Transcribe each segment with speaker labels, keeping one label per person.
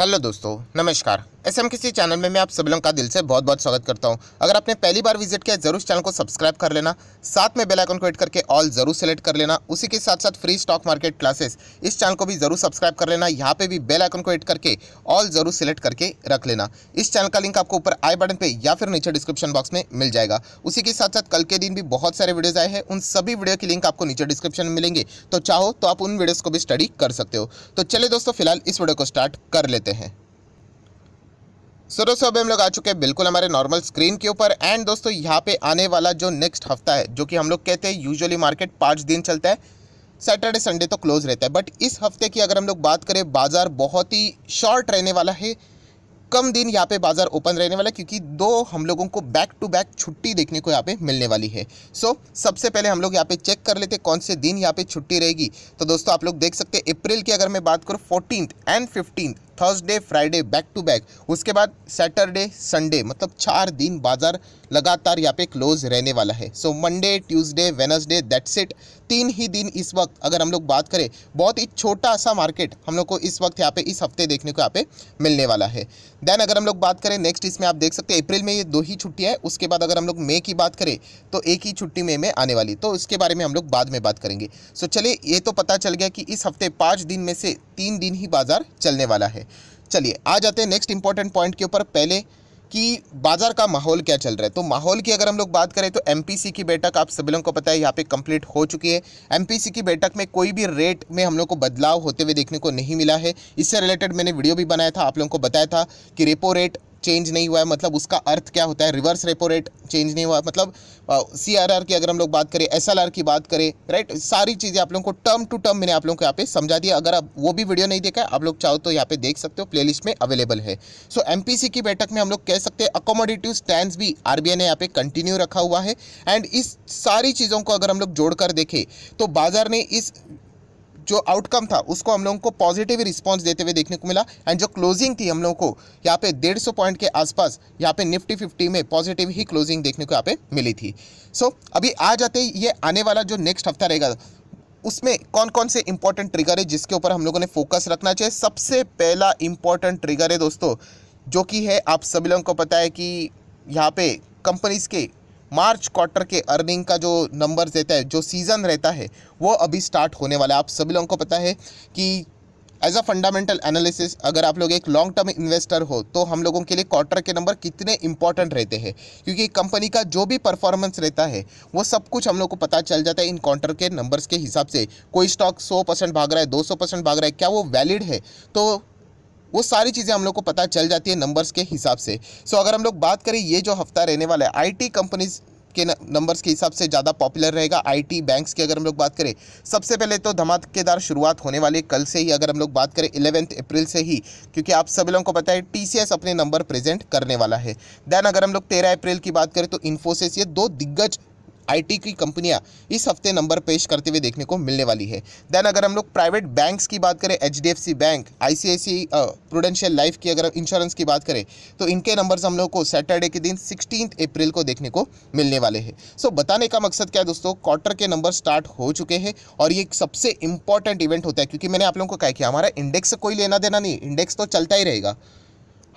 Speaker 1: hello दोस्तों नमस्कार S M किसी चैनल में मैं आप सभी लोगों का दिल से बहुत बहुत स्वागत करता हूं अगर आपने पहली बार विजिट किया जरूर चैनल को सब्सक्राइब कर लेना साथ में बेल आइकन को हिट करके ऑल जरूर सेलेक्ट कर लेना उसी के साथ साथ फ्री स्टॉक मार्केट क्लासेस इस चैनल को भी जरूर सब्सक्राइब कर लेना यहाँ पे भी बेल आइकन को हिट करके ऑल जरूर सेलेक्ट करके रख लेना इस चैनल का लिंक आपको ऊपर आई बटन पर या फिर नीचे डिस्क्रिप्शन बॉक्स में मिल जाएगा उसी के साथ साथ कल के दिन भी बहुत सारे वीडियोज़ आए हैं उन सभी वीडियो के लिंक आपको नीचे डिस्क्रिप्शन में मिलेंगे तो चाहो तो आप उन वीडियोज़ को भी स्टडी कर सकते हो तो चले दोस्तों फिलहाल इस वीडियो को स्टार्ट कर लेते लेते हैं सो दोस्तों अभी हम लोग आ चुके हैं बिल्कुल हमारे नॉर्मल स्क्रीन के ऊपर एंड दोस्तों यहाँ पे आने वाला जो नेक्स्ट हफ्ता है जो कि हम लोग कहते हैं यूजुअली मार्केट पाँच दिन चलता है सैटरडे संडे तो क्लोज रहता है बट इस हफ्ते की अगर हम लोग बात करें बाज़ार बहुत ही शॉर्ट रहने वाला है कम दिन यहाँ पे बाज़ार ओपन रहने वाला है क्योंकि दो हम लोगों को बैक टू बैक छुट्टी देखने को यहाँ पे मिलने वाली है सो so, सबसे पहले हम लोग यहाँ पे चेक कर लेते कौन से दिन यहाँ पे छुट्टी रहेगी तो दोस्तों आप लोग देख सकते हैं अप्रैल की अगर मैं बात करूँ fourteen and fifteen Thursday Friday back to back उसके बाद सैटरडे संडे मतलब चार दिन बाजार लगातार यहाँ पे क्लोज रहने वाला है so Monday Tuesday Wednesday that's it तीन ही दिन इस वक्त अगर हम लोग बात करें बहुत ही छोटा सा मार्केट हम लोग को इस वक्त यहाँ पे इस हफ्ते देखने को यहाँ पे मिलने वाला है देन अगर हम लोग बात करें नेक्स्ट इसमें आप देख सकते हैं अप्रैल में ये दो ही छुट्टियाँ हैं उसके बाद अगर हम लोग मई की बात करें तो एक ही छुट्टी मई में आने वाली तो उसके बारे में हम लोग बाद में बात करेंगे सो चलिए ये तो पता चल गया कि इस हफ्ते पाँच दिन में से तीन दिन ही बाजार चलने वाला है चलिए आ जाते हैं नेक्स्ट इंपॉर्टेंट पॉइंट के ऊपर पहले कि बाजार का माहौल क्या चल रहा है तो माहौल की अगर हम लोग बात करें तो एमपीसी की बैठक आप सभी लोगों को पता है यहाँ पे कंप्लीट हो चुकी है एमपीसी की बैठक में कोई भी रेट में हम लोग को बदलाव होते हुए देखने को नहीं मिला है इससे रिलेटेड मैंने वीडियो भी बनाया था आप लोगों को बताया था कि रेपो रेट चेंज नहीं हुआ है मतलब उसका अर्थ क्या होता है रिवर्स रेपो रेट चेंज नहीं हुआ मतलब सी आर आर की अगर हम लोग बात करें एस एल आर की बात करें राइट सारी चीज़ें आप लोगों को टर्म टू टर्म मैंने आप लोगों को यहाँ पे समझा दिया अगर आप वो भी वीडियो नहीं देखा है आप लोग चाहो तो यहाँ पे देख सकते हो प्लेलिस्ट में अवेलेबल है सो पी एम की बैठक में हम लोग कह सकते हैं अकोमोडेटिव स्टैंड भी आर ने यहाँ पे कंटिन्यू रखा हुआ है एंड इस सारी चीज़ों को अगर हम लोग जोड़कर देखें तो बाजार ने इस जो आउटकम था उसको हम लोगों को पॉजिटिव रिस्पॉन्स देते हुए देखने को मिला एंड जो क्लोजिंग थी हम लोगों को यहाँ पे डेढ़ सौ पॉइंट के आसपास यहाँ पे निफ्टी फिफ्टी में पॉजिटिव ही क्लोजिंग देखने को यहाँ पे मिली थी सो so, अभी आ जाते ये आने वाला जो नेक्स्ट हफ्ता रहेगा उसमें कौन कौन से इंपॉर्टेंट ट्रिगर है जिसके ऊपर हम लोगों ने फोकस रखना चाहिए सबसे पहला इंपॉर्टेंट ट्रिगर है दोस्तों जो कि है आप सभी लोगों को पता है कि यहाँ पे कंपनीज़ के मार्च क्वार्टर के अर्निंग का जो नंबर्स रहता है जो सीज़न रहता है वो अभी स्टार्ट होने वाला है आप सभी लोगों को पता है कि एज अ फंडामेंटल एनालिसिस अगर आप लोग एक लॉन्ग टर्म इन्वेस्टर हो तो हम लोगों के लिए क्वार्टर के नंबर कितने इंपॉर्टेंट रहते हैं क्योंकि कंपनी का जो भी परफॉर्मेंस रहता है वो सब कुछ हम लोग को पता चल जाता है इन क्वार्टर के नंबर्स के हिसाब से कोई स्टॉक 100 परसेंट भाग रहा है 200 परसेंट भाग रहा है क्या वो वैलिड है तो वो सारी चीज़ें हम लोग को पता चल जाती है नंबर्स के हिसाब से सो अगर हम लोग बात करें ये जो हफ्ता रहने वाला है आईटी कंपनीज के नंबर्स के हिसाब से ज़्यादा पॉपुलर रहेगा आईटी बैंक्स की अगर हम लोग बात करें सबसे पहले तो धमाकेदार शुरुआत होने वाली कल से ही अगर हम लोग बात करें इलेवेंथ अप्रैल से ही क्योंकि आप सभी लोगों को पता है टीसीएस अपने नंबर प्रेजेंट करने वाला है देन अगर हम लोग तेरह अप्रैल की बात करें तो इन्फोसिस ये दो दिग्गज आईटी की कंपनियां इस हफ्ते नंबर पेश करते हुए देखने को मिलने वाली है देन अगर हम लोग प्राइवेट बैंक्स की बात करें H bank I prudential life की अगर इंश्योरेंस की बात करें तो इनके नंबर्स हम लोग को सैटरडे के दिन सिक्सटीन अप्रैल को देखने को मिलने वाले हैं सो so, बताने का मकसद क्या है दोस्तों क्वार्टर के नंबर स्टार्ट हो चुके हैं और ये सबसे इंपॉर्टेंट इवेंट होता है क्योंकि मैंने आप लोगों को कहा कि हमारा इंडेक्स कोई लेना देना नहीं इंडेक्स तो चलता ही रहेगा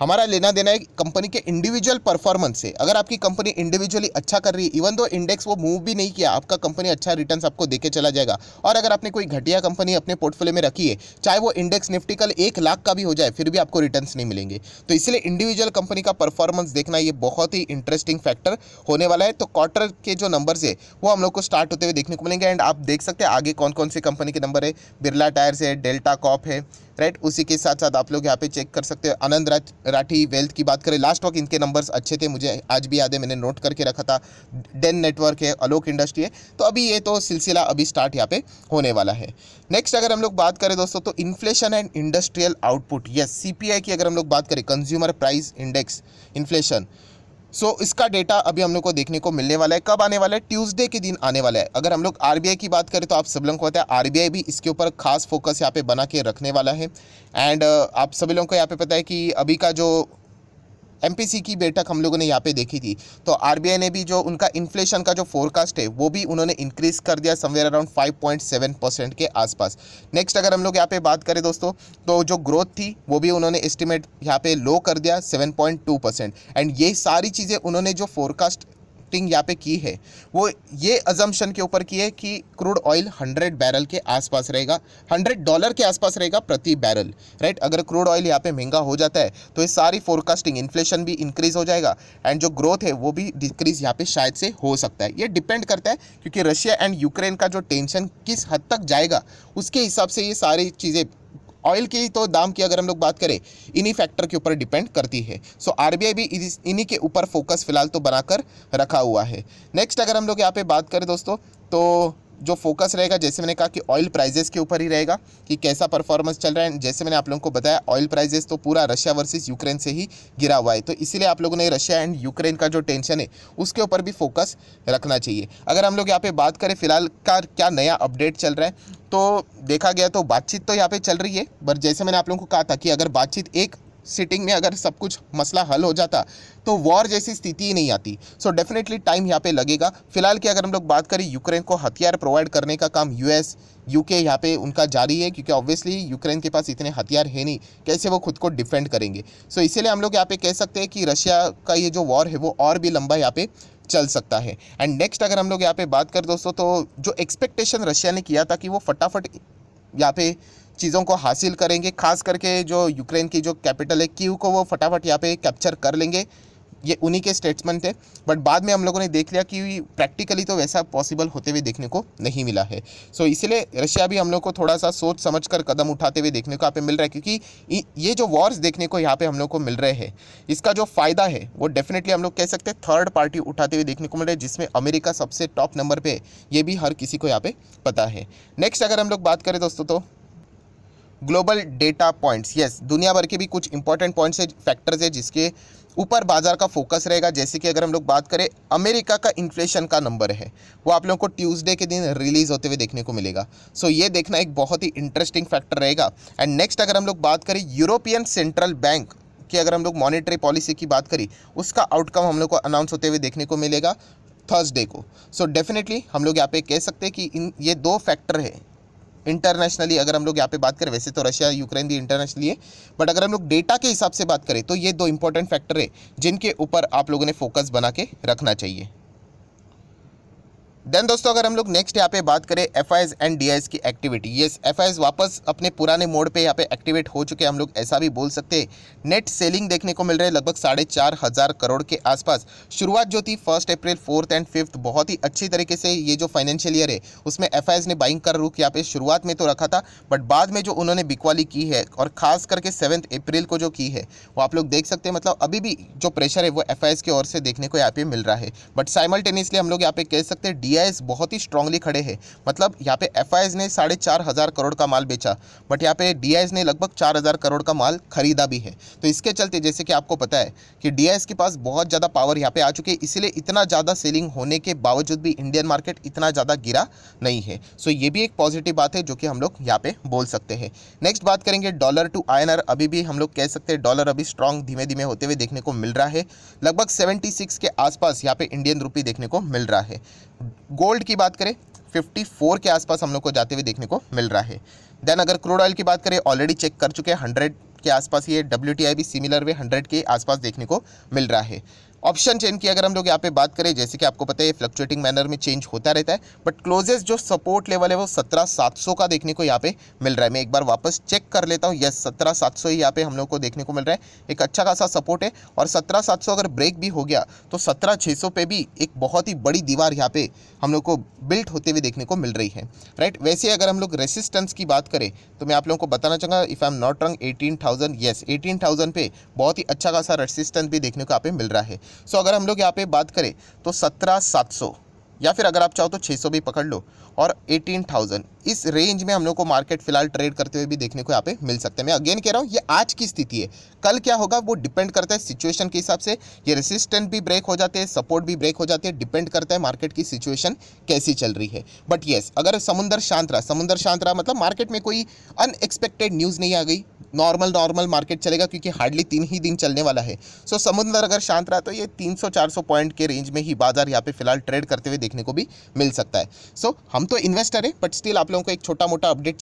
Speaker 1: हमारा लेना देना है कंपनी के इंडिविजुअल परफॉर्मेंस से अगर आपकी कंपनी इंडिविजुअली अच्छा कर रही है इवन दो इंडेक्स वो मूव भी नहीं किया आपका कंपनी अच्छा रिटर्न आपको देके चला जाएगा और अगर आपने कोई घटिया कंपनी अपने पोर्टफोलियो में रखी है चाहे वो इंडेक्स निफ्टी कल एक लाख का भी हो जाए फिर भी आपको रिटर्न नहीं मिलेंगे तो इसलिए इंडिविजुअल कंपनी का परफॉर्मेंस देखना ये बहुत ही इंटरेस्टिंग फैक्टर होने वाला है तो क्वार्टर के जो नंबर्स है वो हम लोग को स्टार्ट होते हुए देखने को मिलेंगे एंड आप देख सकते हैं आगे कौन कौन सी कंपनी के नंबर है बिरला टायर्स है डेल्टा कॉप है राइट उसी के साथ साथ आप लोग यहाँ पे चेक कर सकते हो आनंद राठी वेल्थ की बात करें लास्ट वक्त इनके नंबर्स अच्छे थे मुझे आज भी याद है मैंने नोट करके रखा था डेन नेटवर्क है अलोक इंडस्ट्री है तो अभी ये तो सिलसिला अभी स्टार्ट यहाँ पे होने वाला है नेक्स्ट अगर हम लोग बात करें दोस्तों तो inflation and industrial output yes सी की अगर हम लोग बात करें consumer price index inflation so so, इसका डेटा अभी हम लोग को देखने को मिलने वाला है कब आने वाला है ट्यूसडे के दिन आने वाला है अगर हम लोग आरबीआई की बात करें तो आप सभी लोगों को पता है आरबीआई भी इसके ऊपर खास फोकस यहाँ पे बना के रखने वाला है एंड आप सभी लोगों को यहाँ पे पता है कि अभी का जो एमपीसी की बैठक हम लोगों ने यहाँ पे देखी थी तो आरबीआई ने भी जो उनका इन्फ्लेशन का जो फोरकास्ट है वो भी उन्होंने इंक्रीज कर दिया समवेयर अराउंड 5.7 परसेंट के आसपास नेक्स्ट अगर हम लोग यहाँ पे बात करें दोस्तों तो जो ग्रोथ थी वो भी उन्होंने एस्टिमेट यहाँ पे लो कर दिया सेवन परसेंट एंड ये सारी चीज़ें उन्होंने जो फोरकास्ट एक्टिंग यहाँ पे की है वो ये अजम्पन के ऊपर की है कि क्रूड ऑयल 100 बैरल के आसपास रहेगा 100 डॉलर के आसपास रहेगा प्रति बैरल राइट अगर क्रूड ऑयल यहाँ पे महंगा हो जाता है तो ये सारी फोरकास्टिंग इन्फ्लेशन भी इंक्रीज हो जाएगा एंड जो ग्रोथ है वो भी डिक्रीज यहाँ पे शायद से हो सकता है ये डिपेंड करता है क्योंकि रशिया एंड यूक्रेन का जो टेंशन किस हद तक जाएगा उसके हिसाब से ये सारी चीज़ें ऑयल की तो दाम की अगर हम लोग बात करें इन्हीं फैक्टर के ऊपर डिपेंड करती है सो so, आरबीआई भी इन्हीं के ऊपर फोकस फिलहाल तो बनाकर रखा हुआ है नेक्स्ट अगर हम लोग यहाँ पे बात करें दोस्तों तो जो फोकस रहेगा जैसे मैंने कहा कि ऑयल प्राइजेस के ऊपर ही रहेगा कि कैसा परफॉर्मेंस चल रहा है जैसे मैंने आप लोगों को बताया ऑयल प्राइजेस तो पूरा रशिया वर्सेज यूक्रेन से ही गिरा हुआ है तो इसीलिए आप लोगों ने रशिया एंड यूक्रेन का जो टेंशन है उसके ऊपर भी फोकस रखना चाहिए अगर हम लोग यहाँ पर बात करें फिलहाल का क्या नया अपडेट चल रहा है तो देखा गया तो बातचीत तो यहाँ पे चल रही है पर जैसे मैंने आप लोगों को कहा था कि अगर बातचीत एक सिटिंग में अगर सब कुछ मसला हल हो जाता तो वॉर जैसी स्थिति ही नहीं आती सो डेफिनेटली टाइम यहाँ पे लगेगा फिलहाल की अगर हम लोग बात करें यूक्रेन को हथियार प्रोवाइड करने का काम यूएस यूके यहाँ पे उनका जारी है क्योंकि ऑब्वियसली यूक्रेन के पास इतने हथियार है नहीं कैसे वो खुद को डिफेंड करेंगे सो so, इसीलिए हम लोग यहाँ पे कह सकते हैं कि रशिया का ये जो वॉर है वो और भी लंबा यहाँ पे चल सकता है एंड नेक्स्ट अगर हम लोग यहाँ पे बात करें दोस्तों तो जो एक्सपेक्टेशन रशिया ने किया था कि वो फटाफट यहाँ पे चीज़ों को हासिल करेंगे खास करके जो यूक्रेन की जो कैपिटल है क्यू को वो फटाफट यहाँ पे कैप्चर कर लेंगे ये उन्हीं के स्टेटमेंट थे बट बाद में हम लोगों ने देख लिया कि प्रैक्टिकली तो वैसा पॉसिबल होते हुए देखने को नहीं मिला है सो so, इसलिए रशिया भी हम लोग को थोड़ा सा सोच समझ कर कदम उठाते हुए देखने को यहाँ पे मिल रहा है क्योंकि ये जो वॉर्स देखने को यहाँ पे हम लोग को मिल रहे हैं इसका जो फ़ायदा है वो डेफिनेटली हम लोग कह सकते हैं थर्ड पार्टी उठाते हुए देखने को मिल रहा है जिसमें अमेरिका सबसे टॉप नंबर पर ये भी हर किसी को यहाँ पर पता है नेक्स्ट अगर हम लोग बात करें दोस्तों तो ग्लोबल डेटा पॉइंट्स यस दुनिया भर के भी कुछ इंपॉर्टेंट पॉइंट्स है फैक्टर्स है जिसके ऊपर बाजार का फोकस रहेगा जैसे कि अगर हम लोग बात करें अमेरिका का इन्फ्लेशन का नंबर है वो आप लोगों को ट्यूसडे के दिन रिलीज़ होते हुए देखने को मिलेगा सो so, ये देखना एक बहुत ही इंटरेस्टिंग फैक्टर रहेगा एंड नेक्स्ट अगर हम लोग बात करें यूरोपियन सेंट्रल बैंक की अगर हम लोग मॉनिटरी पॉलिसी की बात करें उसका आउटकम हम लोग को अनाउंस होते हुए देखने को मिलेगा थर्सडे को सो so डेफिनेटली हम लोग यहाँ पे कह सकते हैं कि इन ये दो फैक्टर है इंटरनेशनली अगर हम लोग यहाँ पे बात करें वैसे तो रशिया यूक्रेन भी इंटरनेशनली है बट अगर हम लोग डेटा के हिसाब से बात करें तो ये दो इंपॉर्टेंट फैक्टर है जिनके ऊपर आप लोगों ने फोकस बना के रखना चाहिए देन दोस्तों अगर हम लोग नेक्स्ट यहाँ पे बात करें एफ एंड डी की एक्टिविटी ये एफ वापस अपने पुराने मोड पे यहाँ पे एक्टिवेट हो चुके हैं हम लोग ऐसा भी बोल सकते हैं नेट सेलिंग देखने को मिल रहे लगभग साढ़े चार हज़ार करोड़ के आसपास शुरुआत जो थी first April fourth and fifth बहुत ही अच्छी तरीके से ये जो फाइनेंशियल ईयर है उसमें एफ ने बाइंग का रुख यहाँ पे शुरुआत में तो रखा था बट बाद में जो उन्होंने बिकवाली की है और खास करके सेवन्थ अप्रैल को जो की है वो आप लोग देख सकते हैं मतलब अभी भी जो प्रेशर है वो एफ की ओर से देखने को यहाँ पे मिल रहा है बट साइमल्टेनियसली हम लोग यहाँ पे कह सकते हैं डी डीआईएस बहुत ही स्ट्रांगली खड़े हैं मतलब यहाँ पे एफआईएस ने साढ़े चार हज़ार करोड़ का माल बेचा बट यहाँ पे डीआईएस ने लगभग चार हज़ार करोड़ का माल खरीदा भी है तो इसके चलते जैसे कि आपको पता है कि डीआईएस के पास बहुत ज़्यादा पावर यहाँ पे आ चुकी है इसलिए इतना ज़्यादा सेलिंग होने के बावजूद भी इंडियन मार्केट इतना ज़्यादा गिरा नहीं है सो ये भी एक पॉजिटिव बात है जो कि हम लोग यहाँ पर बोल सकते हैं नेक्स्ट बात करेंगे डॉलर टू आई अभी भी हम लोग कह सकते हैं डॉलर अभी स्ट्रांग धीमे धीमे होते हुए देखने को मिल रहा है लगभग सेवेंटी के आसपास यहाँ पे इंडियन रुपी देखने को मिल रहा है गोल्ड की बात करें 54 के आसपास हम लोग को जाते हुए देखने को मिल रहा है देन अगर क्रूड ऑयल की बात करें ऑलरेडी चेक कर चुके हैं हंड्रेड के आसपास ये डब्ल्यू भी सिमिलर वे हंड्रेड के आसपास देखने को मिल रहा है ऑप्शन चेन की अगर हम लोग यहाँ पे बात करें जैसे कि आपको पता है फ्लक्चुएटिंग मैनर में चेंज होता रहता है बट क्लोजेस्ट जो सपोर्ट लेवल है वो सत्रह सात सौ का देखने को यहाँ पे मिल रहा है मैं एक बार वापस चेक कर लेता हूँ यस सत्रह सात सौ ही यहाँ पे हम लोग को देखने को मिल रहा है एक अच्छा खासा सपोर्ट है और सत्रह सात सौ अगर ब्रेक भी हो गया तो सत्रह छः सौ पे भी एक बहुत ही बड़ी दीवार यहाँ पे हम लोग को बिल्ट होते हुए देखने को मिल रही है राइट वैसे अगर हम लोग रेसिस्टेंस की बात करें तो मैं आप लोगों को बताना चाहूँगा if I am not wrong eighteen thousand yes eighteen thousand पे बहुत ही अच्छा खासा रेसिस्टेंस भी देखने को यहाँ पे मिल रहा है सो अगर हम लोग यहाँ पे बात करें तो सत्रह सात सौ या फिर अगर आप चाहो तो छः सौ भी पकड़ लो और एटीन थाउजेंड इस रेंज में हम लोग को मार्केट फिलहाल ट्रेड करते हुए भी देखने को यहाँ पे मिल सकते हैं मैं अगेन कह रहा हूँ ये आज की स्थिति है कल क्या होगा वो डिपेंड करता है सिचुएशन के हिसाब से ये रेसिस्टेंट भी ब्रेक हो जाते हैं सपोर्ट भी ब्रेक हो जाते हैं डिपेंड करता है मार्केट की सिचुएशन कैसी चल रही है बट येस अगर समुंदर शांत रहा समुंदर शांत रहा मतलब मार्केट में कोई अनएक्सपेक्टेड न्यूज़ नहीं आ गई नॉर्मल नॉर्मल मार्केट चलेगा क्योंकि हार्डली तीन ही दिन चलने वाला है सो so, समुद्र अगर शांत रहा तो ये 300-400 पॉइंट के रेंज में ही बाजार यहाँ पे फिलहाल ट्रेड करते हुए देखने को भी मिल सकता है सो so, हम तो इन्वेस्टर हैं बट स्टिल आप लोगों को एक छोटा मोटा अपडेट